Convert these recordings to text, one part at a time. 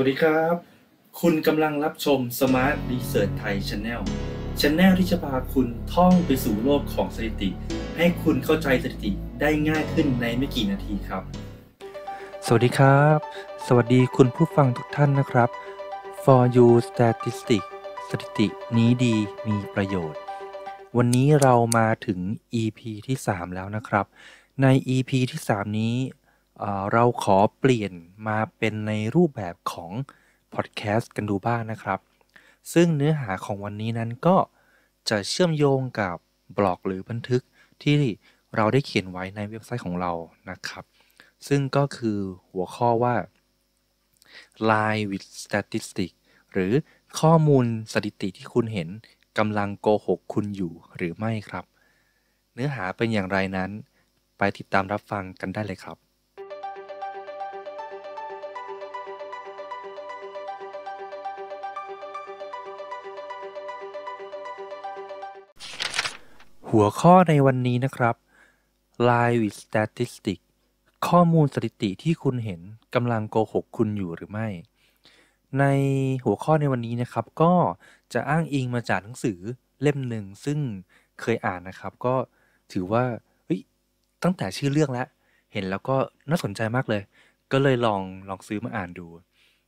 วัสดีครับ คุณกำลังรับชม Smart Research Thai Channel ช n n e l ที่จะพาคุณท่องไปสู่โลกของสถิติ ให้คุณเข้าใจสถิติได้ง่ายขึ้นในไม่กี่นาทีครับ สวัสดีครับ สวัสดีคุณผู้ฟังทุกท่านนะครับ For You Statistics สถิตินี้ดีมีประโยชน์ วันนี้เรามาถึง EP ที่ 3 แล้วนะครับ ใน EP ที่ 3 นี้เราขอเปลี่ยนมาเป็นในรูปแบบของพอดแคสต์กันดูบ้างนะครับ ซึ่งเนื้อหาของวันนี้นั้นก็จะเชื่อมโยงกับบล็อกหรือบันทึกที่เราได้เขียนไว้ในเว็บไซต์ของเรานะครับ ซึ่งก็คือหัวข้อว่า Lie with Statistics หรือข้อมูลสถิติที่คุณเห็นกำลังโกหกคุณอยู่หรือไม่ครับ เนื้อหาเป็นอย่างไรนั้น ไปติดตามรับฟังกันได้เลยครับหัวข้อในวันนี้นะครับ Lie with Statistics ข้อมูลสถิติที่คุณเห็นกำลังโกหกคุณอยู่หรือไม่ ในหัวข้อในวันนี้นะครับก็จะอ้างอิงมาจากหนังสือเล่มหนึ่งซึ่งเคยอ่านนะครับ ก็ถือว่าตั้งแต่ชื่อเรื่องแล้ว เห็นแล้วก็น่าสนใจมากเลย ก็เลยลองลองซื้อมาอ่านดู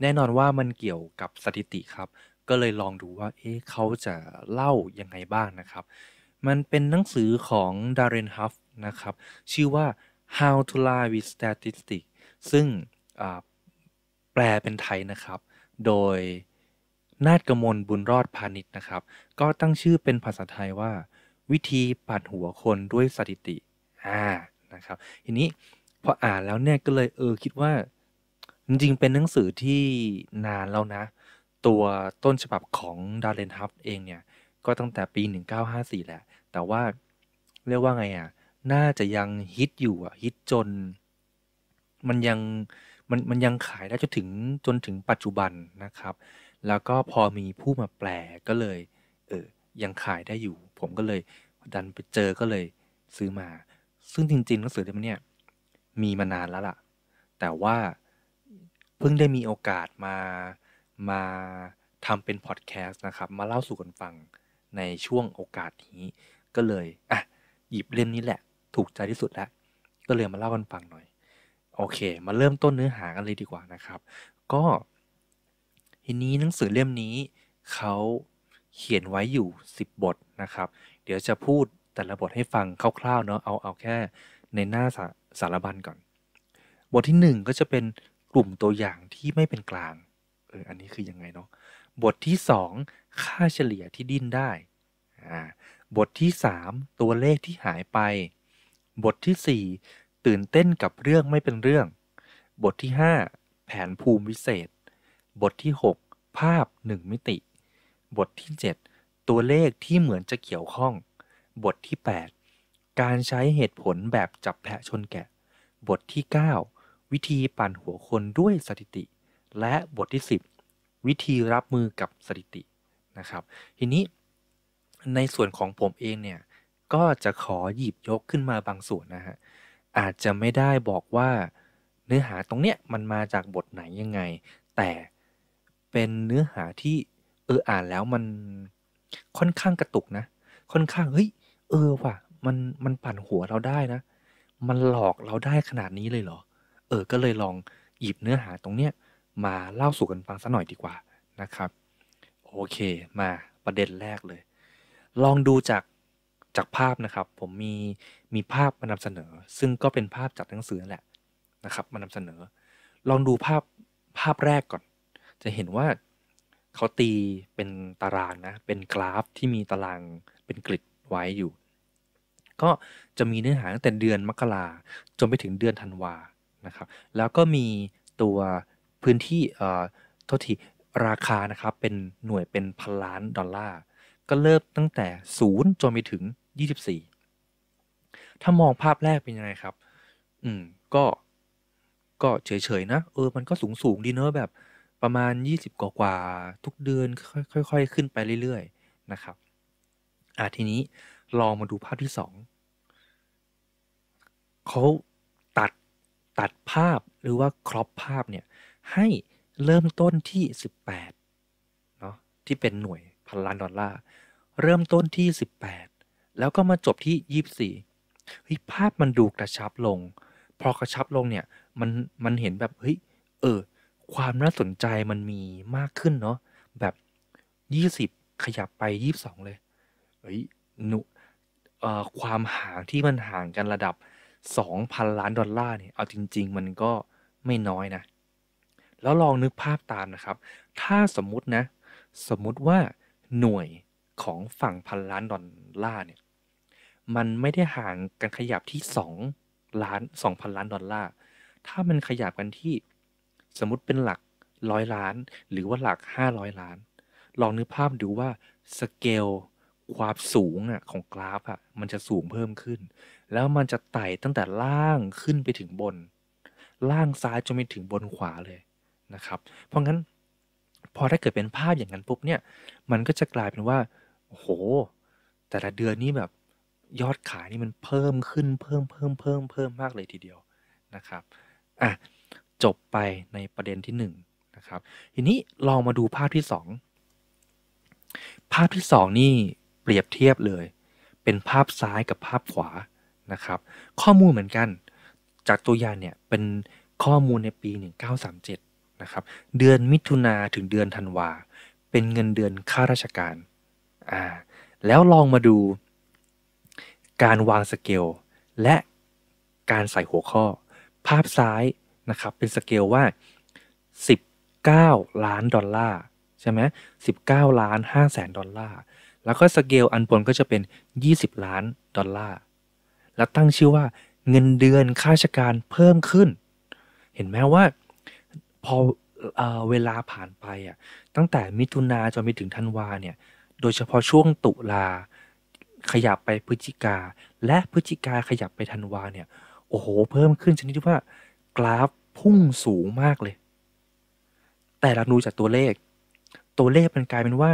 แน่นอนว่ามันเกี่ยวกับสถิติครับ ก็เลยลองดูว่าเอ๊ะเขาจะเล่ายังไงบ้างนะครับมันเป็นหนังสือของดาร r นฮัฟ f f นะครับชื่อว่า How to Lie with Statistics ซึ่งแปลเป็นไทยนะครับ โดยนาดกมลบุญรอดพาณิชย์นะครับ ก็ตั้งชื่อเป็นภาษาไทยว่า วิธีปัดหัวคนด้วยสถิติ อ่า นะครับทีนี้พออ่านแล้วเนี่ยก็เลยเออคิดว่าจริง ๆ เป็นหนังสือที่นานแล้วนะ ตัวต้นฉบับของดาร์เรนฮับเองเนี่ยก็ตั้งแต่ปี 1954แหละแต่ว่าเรียกว่าไงอ่ะ น่าจะยังฮิตอยู่อ่ะ ฮิตจน มันยัง มันมันยัง ขายได้จนถึงจนถึงปัจจุบันนะครับ แล้วก็พอมีผู้มาแปลก็เลย เออ ยังขายได้อยู่ ผมก็เลยดันไปเจอก็เลย ซื้อมา ซึ่งจริงๆหนังสือเล่มนี้มีมานานแล้วล่ะ แต่ว่า เพิ่งได้มีโอกาสมามาทำเป็นพอดแคสต์นะครับ มาเล่าสู่กันฟังในช่วงโอกาสนี้ก็เลย อ่ะ หยิบเล่มนี้แหละ ถูกใจที่สุดแล้วก็เลยมาเล่ากันฟังหน่อย โอเค มาเริ่มต้นเนื้อหากันเลยดีกว่านะครับ ก็ ทีนี้หนังสือเล่มนี้ เขาเขียนไว้อยู่ 10 บทนะครับ เดี๋ยวจะพูดแต่ละบทให้ฟังคร่าวๆเนาะเอาเอาแค่ในหน้าสาสารบัญก่อน บทที่ 1 ก็จะเป็นกลุ่มตัวอย่างที่ไม่เป็นกลาง เอออันนี้คือยังไงเนาะบทที่2ค่าเฉลี่ยที่ดิ้นได้อ่าบทที่สามตัวเลขที่หายไป บทที่สี่ตื่นเต้นกับเรื่องไม่เป็นเรื่อง บทที่ห้าแผนภูมิวิเศษ บทที่หกภาพหนึ่งมิติ บทที่เจ็ดตัวเลขที่เหมือนจะเกี่ยวข้อง บทที่แปดการใช้เหตุผลแบบจับแพะชนแกะ บทที่เก้าวิธีปั่นหัวคนด้วยสถิติ และบทที่สิบวิธีรับมือกับสถิติ นะครับ ทีนี้ในส่วนของผมเองเนี่ยก็จะขอหยิบยกขึ้นมาบางส่วนนะฮะอาจจะไม่ได้บอกว่าเนื้อหาตรงเนี้ยมันมาจากบทไหนยังไง แต่เป็นเนื้อหาที่เอออ่านแล้วมันค่อนข้างกระตุกนะ ค่อนข้าง เฮ้ยเออว่ะมัน มันปั่นหัวเราได้นะ มันหลอกเราได้ขนาดนี้เลยเหรอเออก็เลยลองหยิบเนื้อหาตรงเนี้ยมาเล่าสู่กันฟังสักหน่อยดีกว่านะครับ โอเคมาประเด็นแรกเลยลองดูจากจากภาพนะครับ ผมมีมีภาพมานำเสนอ ซึ่งก็เป็นภาพจากหนังสือแหละนะครับมานำเสนอ ลองดูภาพภาพแรกก่อน จะเห็นว่าเขาตีเป็นตารางนะเป็นกราฟที่มีตารางเป็นกริดไว้อยู่ ก็จะมีเนื้อหาตั้งแต่เดือนมกราจนไปถึงเดือนธันวานะครับ แล้วก็มีตัวพื้นที่เอ่อโทษทีราคานะครับ เป็นหน่วยเป็นพันล้านดอลลาร์ก็เริ่มตั้งแต่ศูนย์จนไปถึง 24 ถ้ามองภาพแรกเป็นยังไงครับ อืม ก็ก็เฉยๆนะ เออ มันก็สูงสูงดีเนอะ แบบประมาณ 20 กว่ากว่าทุกเดือนค่อยๆ ขึ้นไปเรื่อยๆนะครับอ่ะทีนี้ลองมาดูภาพที่ 2เขาตัดตัดภาพหรือว่าครอปภาพเนี่ยให้เริ่มต้นที่ 18เนาะที่เป็นหน่วยพันล้าน ดอลลาร์เริ่มต้นที่ 18 แล้วก็มาจบที่ 24เฮ้ยภาพมันดูกระชับลง พอกระชับลงเนี่ยมันมันเห็นแบบเฮ้ยเออ ความน่าสนใจมันมีมากขึ้นเนาะแบบ 20 ขยับไป 22 เลยเฮ้ยหนุเอ่อความห่างที่มันห่างกันระดับ 2,000 ล้านดอลลาร์เนี่ย เอา จริง ๆ มันก็ไม่น้อยนะ แล้วลองนึกภาพตามนะครับ ถ้าสมมุตินะ สมมุติว่าหน่วยของฝั่งพันล้านดอลลาร์เนี่ยมันไม่ได้ห่างกันขยับที่2ล้าน2พันล้านดอลลาร์ถ้ามันขยับกันที่ สมมติเป็นหลักร้อยล้านหรือว่าหลัก 500 ล้าน ลองนึกภาพดูว่าสเกลความสูงอ่ะของกราฟอ่ะมันจะสูงเพิ่มขึ้น แล้วมันจะไต่ตั้งแต่ล่างขึ้นไปถึงบน ล่างซ้ายจนไปถึงบนขวาเลยนะครับ เพราะงั้นพอถ้าเกิดเป็นภาพอย่างนั้นปุ๊บเนี่ย มันก็จะกลายเป็นว่าโอ้โห แต่ละเดือนนี้แบบยอดขายนี่มันเพิ่มขึ้นเพิ่มเพิ่มเพิ่มเพิ่มมากเลยทีเดียว นะครับ อ่ะ จบไปในประเด็นที่1นนะครับ ทีนี้ลองมาดูภาพที่ 2 ภาพที่ 2นี่เปรียบเทียบเลย เป็นภาพซ้ายกับภาพขวานะครับ ข้อมูลเหมือนกัน จากตัวอย่างเนี่ยเป็นข้อมูลในปี1937ะครับเดือนมิถุนาถึงเดือนธันวา เป็นเงินเดือน ข้าราชการอ่าแล้วลองมาดู การวางสเกล และการใส่หัวข้อ ภาพซ้ายนะครับเป็นสเกลว่า 19 ล้านดอลลาร์ใช่ไหมสิบเก้าล้านห้าแสนดอลลาร์แล้วก็สเกลอันบนก็จะเป็น 20 ล้านดอลลาร์แล้วตั้งชื่อว่าเงินเดือนข้าราชการเพิ่มขึ้น เห็นไหมว่าพอเอ่อเวลาผ่านไปอะตั้งแต่มิถุนาจนไปถึงธันวาเนี่ย โดยเฉพาะช่วงตุลา ขยับไปพฤศจิกาและพฤศจิกาขยับไปธันวาเนี่ย โอ้โห เพิ่มขึ้นชนิดที่ว่า กราฟพุ่งสูงมากเลย แต่เราดูจากตัวเลข ตัวเลข มันกลายเป็นว่า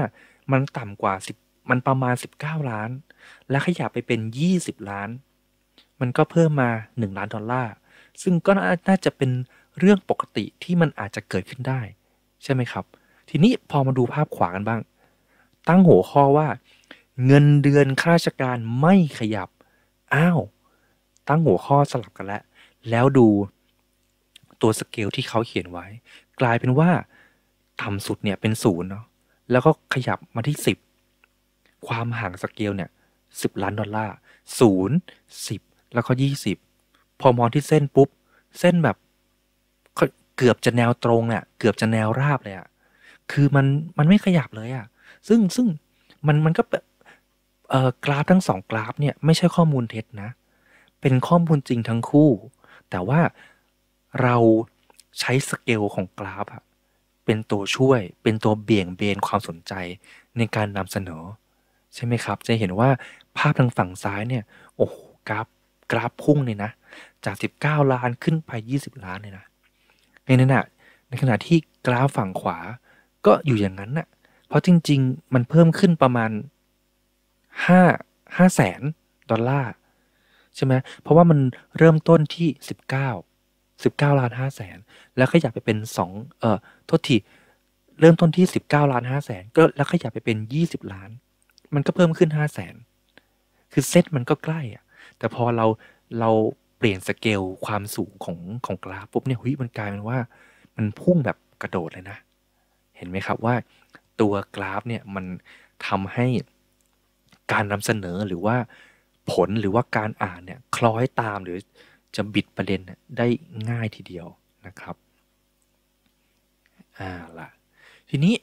มันต่ำกว่า10มันประมาณ19ล้าน และขยับไปเป็น20ล้าน มันก็เพิ่มมา $1 ล้านดอลลาร์ซึ่งก็น่าจะเป็นเรื่องปกติที่มันอาจจะเกิดขึ้นได้ ใช่ไหมครับ ทีนี้พอมาดูภาพขวากันบ้าง ตั้งหัวข้อว่าเงินเดือนข้าราชการไม่ขยับ อ้าว ตั้งหัวข้อสลับกันแล้ว แล้วดูตัวสเกลที่เขาเขียนไว้ กลายเป็นว่าต่ำสุดเนี่ยเป็นศูนย์เนาะ แล้วก็ขยับมาที่สิบความห่างสเกลเนี่ยสิบล้านดอลลาร์ศูนย์สิบแล้วก็ยี่สิบพอมองที่เส้นปุ๊บเส้นแบบเกือบจะแนวตรงเนี่ยเกือบจะแนวราบเลยอะคือมันมันไม่ขยับเลยอะซึ่งซึ่งมันมันก็เอ่อกราฟทั้งสองกราฟเนี่ยไม่ใช่ข้อมูลเท็จนะ เป็นข้อมูลจริงทั้งคู่ แต่ว่าเราใช้สเกลของกราฟอะเป็นตัวช่วย เป็นตัวเบี่ยงเบนความสนใจในการนำเสนอ ใช่ไหมครับ จะเห็นว่าภาพทางฝั่งซ้ายเนี่ย โอ้โหกราฟกราฟพุ่งเลยนะ จาก 19 ล้านขึ้นไป 20 ล้านเลยนะในนั้นอะในขณะที่กราฟฝั่งขวาก็อยู่อย่างนั้นน่ะเพราะจริง ๆ มันเพิ่มขึ้นประมาณห้าห้าแสนดอลลาร์ใช่ไหมเพราะว่ามันเริ่มต้นที่สิบเก้าสิบเก้าล้านห้าแสนแล้วขยับไปเป็นสองเอ่อโทษทีเริ่มต้นที่สิบเก้าล้านห้าแสนก็แล้วขยับไปเป็นยี่สิบล้าน มันก็เพิ่มขึ้นห้าแสนคือเซตมันก็ใกล้อ่ะ แต่พอเราเราเปลี่ยนสเกล ความสูงของของกราฟ ปุ๊บเนี่ยหุยมันกลายเป็นว่ามันพุ่งแบบกระโดดเลยนะ เห็นไหมครับว่าตัวกราฟ เนี่ย มันทำให้การนำเสนอหรือว่าผลหรือว่าการอ่าน เนี่ยคล้อยตามหรือ จะบิดประเด็นได้ง่ายทีเดียวนะครับอ่าล่ะ ทีนี้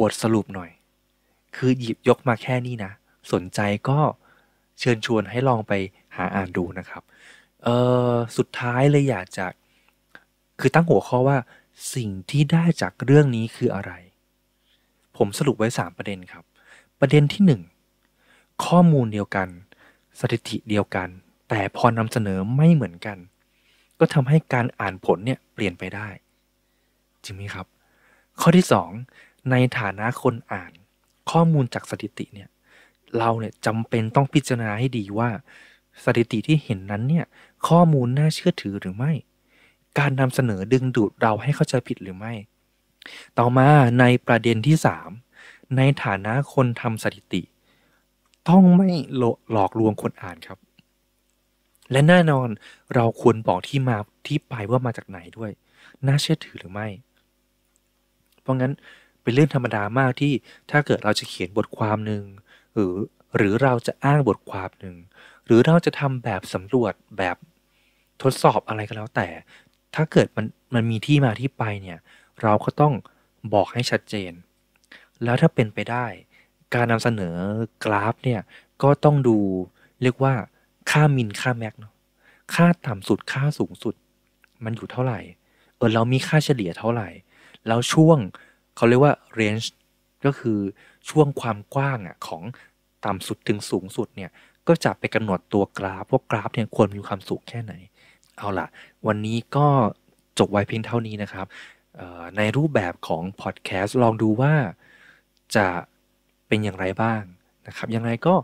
บทสรุปหน่อย คือหยิบยกมา แค่นี้นะ สนใจก็เชิญชวนให้ลองไปหาอ่านดูนะครับเออสุดท้ายเลยอยากจะคือตั้งหัวข้อว่าสิ่งที่ได้จากเรื่องนี้คืออะไร ผมสรุปไว้ 3 ประเด็นครับ ประเด็นที่ 1 ข้อมูลเดียวกัน สถิติเดียวกัน แต่พอนำเสนอไม่เหมือนกัน ก็ทำให้การอ่านผลเนี่ยเปลี่ยนไปได้ จริงไหมครับ ข้อที่ 2 ในฐานะคนอ่าน ข้อมูลจากสถิติเนี่ยเราเนี่ยจำเป็นต้องพิจารณาให้ดีว่าสถิติที่เห็นนั้นเนี่ย ข้อมูลน่าเชื่อถือหรือไม่ การนำเสนอดึงดูดเราให้เข้าใจผิดหรือไม่ ต่อมาในประเด็นที่ 3 ในฐานะคนทำสถิติ ต้องไม่หลอกลวงคนอ่านครับ และแน่นอนเราควรบอกที่มาที่ไปว่ามาจากไหนด้วย น่าเชื่อถือหรือไม่ เพราะงั้นเป็นเรื่องธรรมดามากที่ถ้าเกิดเราจะเขียนบทความหนึ่งหรือ หรือเราจะอ้างบทความหนึ่งหรือเราจะทำแบบสำรวจแบบทดสอบอะไรก็แล้วแต่ถ้าเกิดมันมันมีที่มาที่ไปเนี่ยเราก็ต้องบอกให้ชัดเจน แล้วถ้าเป็นไปได้ การนำเสนอกราฟเนี่ยก็ต้องดูเรียกว่าค่ามินค่าแม็กเนาะค่าต่ำสุดค่าสูงสุด มันอยู่เท่าไหร่เออ เรามีค่าเฉลี่ยเท่าไหร่ แล้วช่วงเขาเรียกว่าเรนจ์ก็คือช่วงความกว้างอ่ะของต่ำสุดถึงสูงสุดเนี่ยก็จะไปกำหนดตัวกราฟว่ากราฟเนี่ยควรมีความสูงแค่ไหน เอาล่ะ วันนี้ก็จบไว้เพียงเท่านี้นะครับ ในรูปแบบของพอดแคสต์ ลองดูว่าจะเป็นอย่างไรบ้างนะครับยังไงก็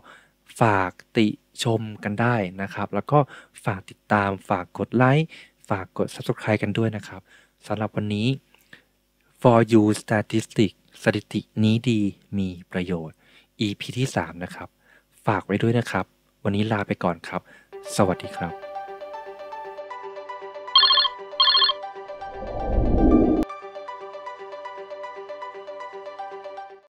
ฝากติชมกันได้นะครับ แล้วก็ฝากติดตาม ฝากกดไลค์ ฝากกด subscribe กันด้วยนะครับ สำหรับวันนี้ for you statistic สถิตินี้ดี มีประโยชน์ EP ที่ 3 นะครับฝากไว้ด้วยนะครับ วันนี้ลาไปก่อนครับ สวัสดีครับ